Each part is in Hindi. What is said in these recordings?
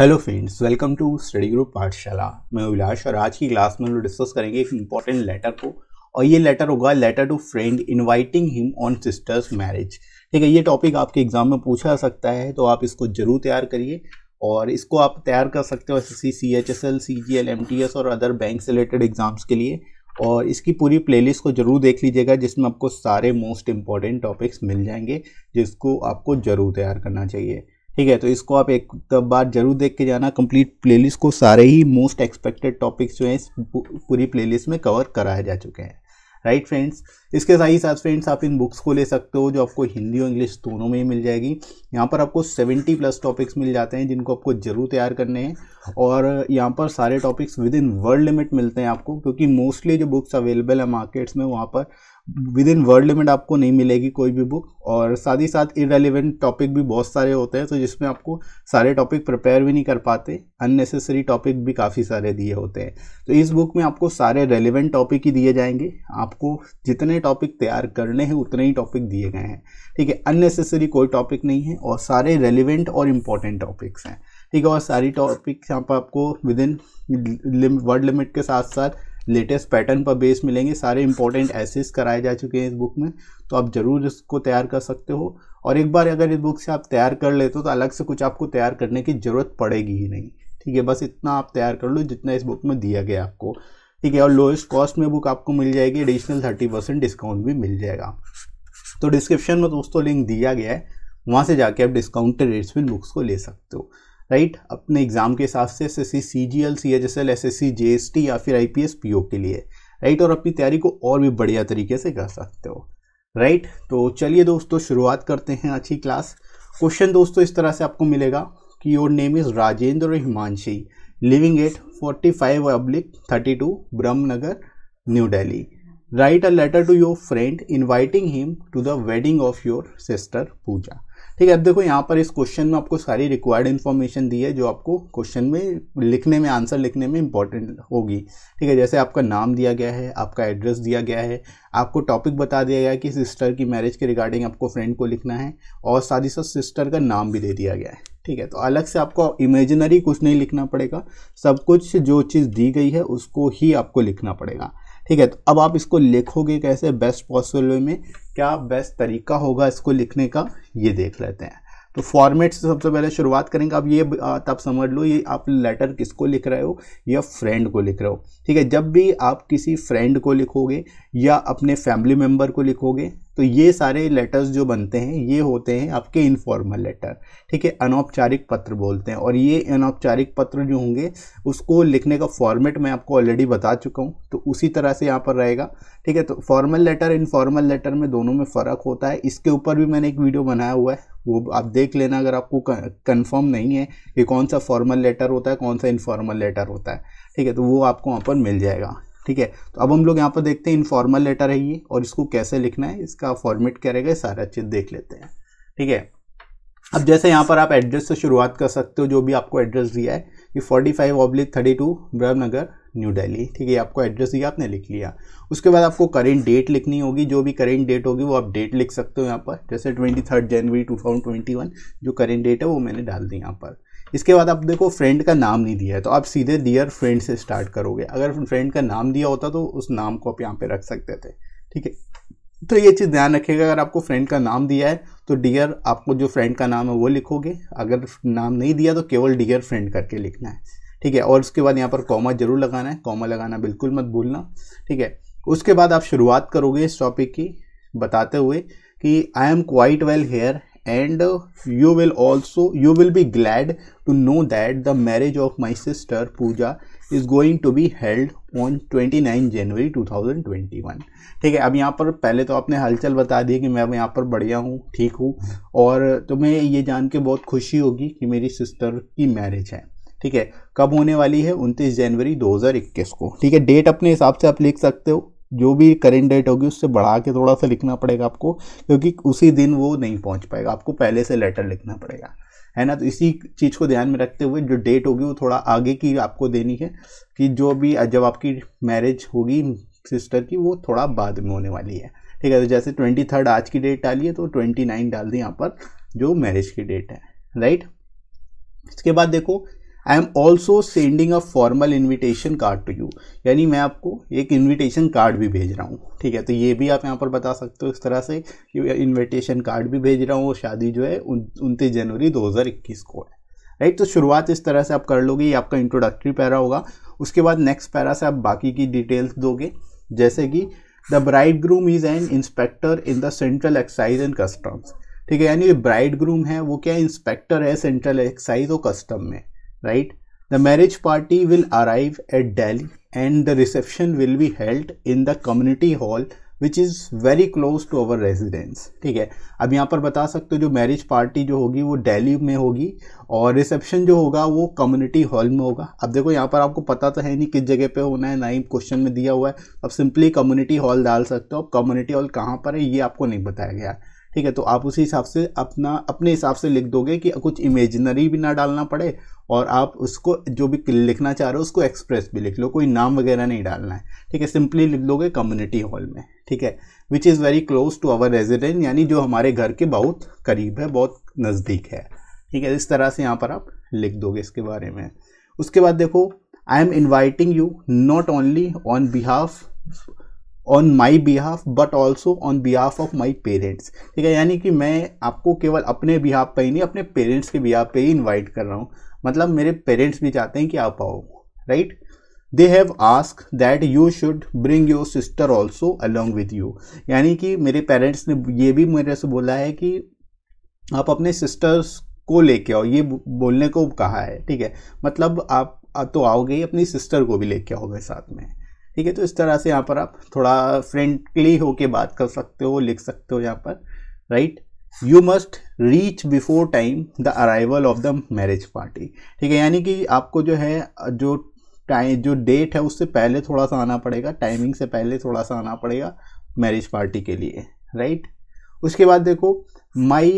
Hello friends welcome to study group Pathshala मैं अभिलाष और आज की क्लास में हम लोग डिस्कस करेंगे एक इम्पॉर्टेंट लेटर को और ये लेटर होगा letter to friend inviting him on sister's marriage ठीक है ये टॉपिक आपके एग्जाम में पूछा जा सकता है तो आप इसको जरूर तैयार करिए और इसको आप तैयार कर सकते हो S S C C H S L C G L M T S और अदर बैंक से रिलेटेड एग्जाम्स के लिए और इसकी पूरी प्लेलिस्ट को जरूर देख लीजिएगा जिसमें आपको सारे मोस्ट इम्पॉर्टेंट टॉपिक्स मिल जाएंगे जिसको आपको जरूर तैयार करना चाहिए ठीक है तो इसको आप एक बार जरूर देख के जाना कंप्लीट प्लेलिस्ट को सारे ही मोस्ट एक्सपेक्टेड टॉपिक्स जो हैं इस पूरी प्लेलिस्ट में कवर कराए जा चुके हैं राइट फ्रेंड्स इसके साथ ही साथ फ्रेंड्स आप इन बुक्स को ले सकते हो जो आपको हिंदी और इंग्लिश दोनों में ही मिल जाएगी यहाँ पर आपको 70 प्लस टॉपिक्स मिल जाते हैं जिनको आपको जरूर तैयार करने हैं और यहाँ पर सारे topics within word limit मिलते हैं आपको क्योंकि मोस्टली जो बुक्स अवेलेबल है मार्केट्स में वहाँ पर विद इन वर्ल्ड लिमिट आपको नहीं मिलेगी कोई भी बुक और साथ ही साथ इरेलीवेंट टॉपिक भी बहुत सारे होते हैं तो जिसमें आपको सारे टॉपिक प्रिपेयर भी नहीं कर पाते अननेसेसरी टॉपिक भी काफ़ी सारे दिए होते हैं तो इस बुक में आपको सारे रेलिवेंट टॉपिक ही दिए जाएंगे आपको जितने टॉपिक तैयार करने हैं उतने ही टॉपिक दिए गए हैं ठीक है अननेसेसरी कोई टॉपिक नहीं है और सारे रेलिवेंट और इम्पॉर्टेंट टॉपिक्स हैं ठीक है और सारी टॉपिक्स यहाँ पर आपको विद इन वर्ड लिमिट के साथ साथ लेटेस्ट पैटर्न पर बेस मिलेंगे सारे इंपॉर्टेंट एसेस कराए जा चुके हैं इस बुक में तो आप ज़रूर इसको तैयार कर सकते हो और एक बार अगर इस बुक से आप तैयार कर लेते हो तो अलग से कुछ आपको तैयार करने की ज़रूरत पड़ेगी ही नहीं ठीक है बस इतना आप तैयार कर लो जितना इस बुक में दिया गया आपको ठीक है और लोएस्ट कॉस्ट में बुक आपको मिल जाएगी एडिशनल थर्टी परसेंट डिस्काउंट भी मिल जाएगा तो डिस्क्रिप्शन में दोस्तों लिंक दिया गया है वहाँ से जाके आप डिस्काउंटेड रेट्स में बुक्स को ले सकते हो राइट अपने एग्जाम के हिसाब से S S C C G L C H S L S S C J S T या फिर I P S P O के लिए राइट और अपनी तैयारी को और भी बढ़िया तरीके से कर सकते हो राइट तो चलिए दोस्तों शुरुआत करते हैं अच्छी क्लास क्वेश्चन दोस्तों इस तरह से आपको मिलेगा कि your name is Rajendra Himanshi living at 45 oblique 32 Brahmanagar, New Delhi. Write a letter to your friend inviting him to the wedding of your sister Pooja. ठीक है अब देखो यहाँ पर इस क्वेश्चन में आपको सारी रिक्वायर्ड इन्फॉर्मेशन दी है जो आपको क्वेश्चन में लिखने में आंसर लिखने में इंपॉर्टेंट होगी ठीक है जैसे आपका नाम दिया गया है आपका एड्रेस दिया गया है आपको टॉपिक बता दिया गया है कि सिस्टर की मैरिज के रिगार्डिंग आपको फ्रेंड को लिखना है और साथ ही साथ सिस्टर का नाम भी दे दिया गया है ठीक है तो अलग से आपको इमेजिनरी कुछ नहीं लिखना पड़ेगा सब कुछ जो चीज़ दी गई है उसको ही आपको लिखना पड़ेगा ठीक है तो अब आप इसको लिखोगे कैसे बेस्ट पॉसिबल वे में क्या बेस्ट तरीका होगा इसको लिखने का ये देख लेते हैं तो फॉर्मेट से सबसे पहले शुरुआत करेंगे आप ये आप समझ लो ये आप लेटर किसको लिख रहे हो या फ्रेंड को लिख रहे हो ठीक है जब भी आप किसी फ्रेंड को लिखोगे या अपने फैमिली मेम्बर को लिखोगे तो ये सारे लेटर्स जो बनते हैं ये होते हैं आपके इनफॉर्मल लेटर ठीक है अनौपचारिक पत्र बोलते हैं और ये अनौपचारिक पत्र जो होंगे उसको लिखने का फॉर्मेट मैं आपको ऑलरेडी बता चुका हूँ तो उसी तरह से यहाँ पर रहेगा ठीक है तो फॉर्मल लेटर इनफॉर्मल लेटर में दोनों में फ़र्क होता है इसके ऊपर भी मैंने एक वीडियो बनाया हुआ है वो आप देख लेना अगर आपको कन्फर्म नहीं है कि कौन सा फॉर्मल लेटर होता है कौन सा इनफॉर्मल लेटर होता है ठीक है तो वो आपको वहाँ पर मिल जाएगा ठीक है तो अब हम लोग यहाँ पर देखते हैं इनफॉर्मल लेटर है ये और इसको कैसे लिखना है इसका फॉर्मेट क्या रहेगा सारा चीज़ देख लेते हैं ठीक है अब जैसे यहाँ पर आप एड्रेस से शुरुआत कर सकते हो जो भी आपको एड्रेस दिया है ये forty five oblique thirty two Brahnagar New Delhi ठीक है आपको एड्रेस दिया आपने लिख लिया उसके बाद आपको करेंट डेट लिखनी होगी जो भी करेंट डेट होगी वो आप डेट लिख सकते हो यहाँ पर जैसे twenty third January two thousand twenty one जो करेंट डेट है वो मैंने डाल दी यहाँ पर इसके बाद आप देखो फ्रेंड का नाम नहीं दिया है तो आप सीधे डियर फ्रेंड से स्टार्ट करोगे अगर फ्रेंड का नाम दिया होता तो उस नाम को आप यहाँ पे रख सकते थे ठीक है तो ये चीज़ ध्यान रखिएगा अगर आपको फ्रेंड का नाम दिया है तो डियर आपको जो फ्रेंड का नाम है वो लिखोगे अगर नाम नहीं दिया तो केवल डियर फ्रेंड करके लिखना है ठीक है और उसके बाद यहाँ पर कॉमा जरूर लगाना है कॉमा लगाना बिल्कुल मत भूलना ठीक है उसके बाद आप शुरुआत करोगे इस टॉपिक की बताते हुए कि I am quite well here you will also you will be glad to know that the marriage of my sister Puja is going to be held on twenty 29 January one ठीक है अब यहाँ पर पहले तो आपने हलचल बता दी कि मैं अब यहाँ पर बढ़िया हूँ ठीक हूँ और तुम्हें ये जान के बहुत खुशी होगी कि मेरी सिस्टर की मैरिज है ठीक है कब होने वाली है 29 जनवरी 2021 को ठीक है डेट अपने हिसाब से आप लिख सकते हो जो भी करेंट डेट होगी उससे बढ़ा के थोड़ा सा लिखना पड़ेगा आपको क्योंकि उसी दिन वो नहीं पहुंच पाएगा आपको पहले से लेटर लिखना पड़ेगा है ना तो इसी चीज़ को ध्यान में रखते हुए जो डेट होगी वो थोड़ा आगे की आपको देनी है कि जो भी जब आपकी मैरिज होगी सिस्टर की वो थोड़ा बाद में होने वाली है ठीक है तो जैसे ट्वेंटी थर्ड आज की डेट डाली है तो ट्वेंटी डाल दी यहाँ पर जो मैरिज की डेट है राइट इसके बाद देखो I am also sending a formal invitation card to you यानी मैं आपको एक इन्विटेशन कार्ड भी भेज रहा हूँ ठीक है तो ये भी आप यहाँ पर बता सकते हो इस तरह से कि इन्विटेशन कार्ड भी भेज रहा हूँ शादी जो है उनतीस जनवरी 2021 को है राइट तो शुरुआत इस तरह से आप कर लोगे ये आपका इंट्रोडक्टरी पैरा होगा उसके बाद नेक्स्ट पैरा से आप बाकी की डिटेल्स दोगे जैसे कि the bridegroom is an inspector in the central excise and customs ठीक है यानी ब्राइड ग्रूम है वो क्या इंस्पेक्टर है सेंट्रल एक्साइज और कस्टम में right the marriage party will arrive at delhi and the reception will be held in the community hall which is very close to our residence ठीक है अब यहाँ पर बता सकते हो जो मैरिज पार्टी जो होगी वो डेली में होगी और रिसेप्शन जो होगा वो कम्युनिटी हॉल में होगा अब देखो यहाँ पर आपको पता तो है नहीं किस जगह पे होना है ना ही क्वेश्चन में दिया हुआ है अब सिंपली कम्युनिटी हॉल डाल सकते हो अब कम्युनिटी हॉल कहाँ पर है ये आपको नहीं बताया गया है ठीक है तो आप उसी हिसाब से अपना अपने हिसाब से लिख दोगे कि कुछ इमेजनरी भी ना डालना पड़े और आप उसको जो भी लिखना चाह रहे हो उसको एक्सप्रेस भी लिख लो कोई नाम वगैरह नहीं डालना है ठीक है सिंपली लिख दोगे कम्युनिटी हॉल में ठीक है which is very close to our resident यानी जो हमारे घर के बहुत करीब है बहुत नज़दीक है ठीक है इस तरह से यहाँ पर आप लिख दोगे इसके बारे में उसके बाद देखो I am inviting you not only on behalf on my behalf but also on behalf of my parents ठीक है यानी कि मैं आपको केवल अपने बिहाफ पर ही नहीं अपने पेरेंट्स के बिहाफ पे ही इन्वाइट कर रहा हूँ मतलब मेरे पेरेंट्स भी चाहते हैं कि आप आओ right they have ask that you should bring your sister also along with you यानी कि मेरे पेरेंट्स ने ये भी मेरे से बोला है कि आप अपने सिस्टर्स को लेके आओ ये बोलने को कहा है ठीक है मतलब आप तो आओगे अपनी सिस्टर को भी लेके आओगे साथ में ठीक है तो इस तरह से यहाँ पर आप थोड़ा फ्रेंडली होके बात कर सकते हो लिख सकते हो यहाँ पर right you must reach before time the arrival of the marriage party ठीक है यानी कि आपको जो है जो टाइम जो डेट है उससे पहले थोड़ा सा आना पड़ेगा टाइमिंग से पहले थोड़ा सा आना पड़ेगा मैरिज पार्टी के लिए राइट उसके बाद देखो my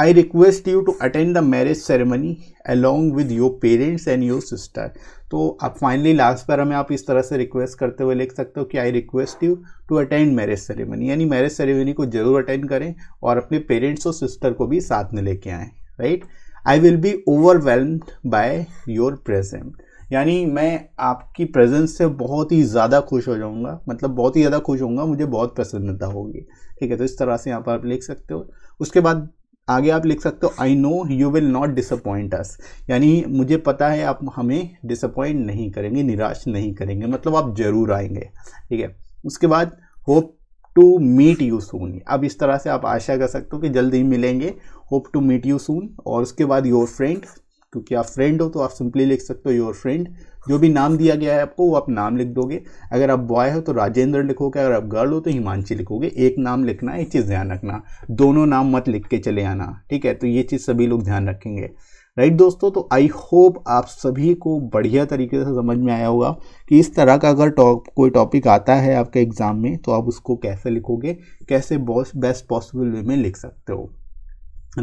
I request you to attend the marriage ceremony along with your parents and your sister तो आप फाइनली लास्ट पर हमें आप इस तरह से रिक्वेस्ट करते हुए लिख सकते हो कि I request you to attend marriage ceremony यानी मैरिज सेरेमनी को जरूर अटेंड करें और अपने पेरेंट्स और सिस्टर को भी साथ में लेके आएँ right I will be overwhelmed by your present यानी मैं आपकी प्रेजेंस से बहुत ही ज़्यादा खुश हो जाऊँगा मतलब बहुत ही ज़्यादा खुश होऊंगा मुझे बहुत प्रसन्नता होगी ठीक है तो इस तरह से यहाँ पर आप लिख सकते हो उसके बाद आगे आप लिख सकते हो I know you will not disappoint us यानी मुझे पता है आप हमें डिसअपॉइंट नहीं करेंगे निराश नहीं करेंगे मतलब आप जरूर आएंगे ठीक है उसके बाद hope to meet you soon अब इस तरह से आप आशा कर सकते हो कि जल्द ही मिलेंगे hope to meet you soon और उसके बाद योर फ्रेंड क्योंकि आप फ्रेंड हो तो आप सिंपली लिख सकते हो योर फ्रेंड जो भी नाम दिया गया है आपको वो आप नाम लिख दोगे अगर आप बॉय हो तो राजेंद्र लिखोगे अगर आप गर्ल हो तो हिमांशी लिखोगे एक नाम लिखना एक चीज़ ध्यान रखना दोनों नाम मत लिख के चले आना ठीक है तो ये चीज़ सभी लोग ध्यान रखेंगे राइट right, दोस्तों तो आई होप आप सभी को बढ़िया तरीके से समझ में आया होगा कि इस तरह का अगर टॉप कोई टॉपिक आता है आपके एग्ज़ाम में तो आप उसको कैसे लिखोगे कैसे बेस्ट पॉसिबल वे में लिख सकते हो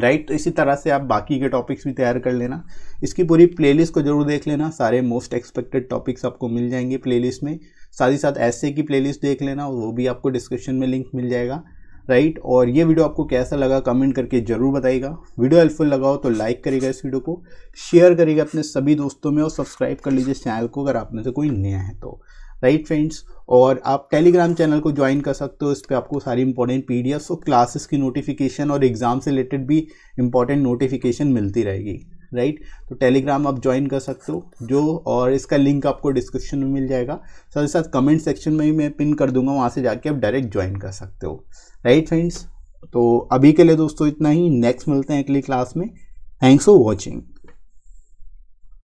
राइट right? इसी तरह से आप बाकी के टॉपिक्स भी तैयार कर लेना इसकी पूरी प्लेलिस्ट को जरूर देख लेना सारे मोस्ट एक्सपेक्टेड टॉपिक्स आपको मिल जाएंगे प्लेलिस्ट में साथ ही साथ ऐसे की प्लेलिस्ट देख लेना वो भी आपको डिस्क्रिप्शन में लिंक मिल जाएगा राइट right? और ये वीडियो आपको कैसा लगा कमेंट करके ज़रूर बताइएगा वीडियो हेल्पफुल लगा हो तो लाइक करेगा इस वीडियो को शेयर करेगा अपने सभी दोस्तों में और सब्सक्राइब कर लीजिए चैनल को अगर आप में से कोई नया है तो राइट फ्रेंड्स और आप टेलीग्राम चैनल को ज्वाइन कर सकते हो इस पर आपको सारी इंपॉर्टेंट पी डी और क्लासेस की नोटिफिकेशन और एग्ज़ाम से रिलेटेड भी इंपॉर्टेंट नोटिफिकेशन मिलती रहेगी राइट तो टेलीग्राम आप ज्वाइन कर सकते हो जो और इसका लिंक आपको डिस्क्रिप्शन में मिल जाएगा साथ ही साथ कमेंट सेक्शन में भी मैं पिन कर दूंगा वहाँ से जाके आप डायरेक्ट ज्वाइन कर सकते हो राइट फ्रेंड्स तो अभी के लिए दोस्तों इतना ही नेक्स्ट मिलते हैं अगली क्लास में थैंक्स फॉर वॉचिंग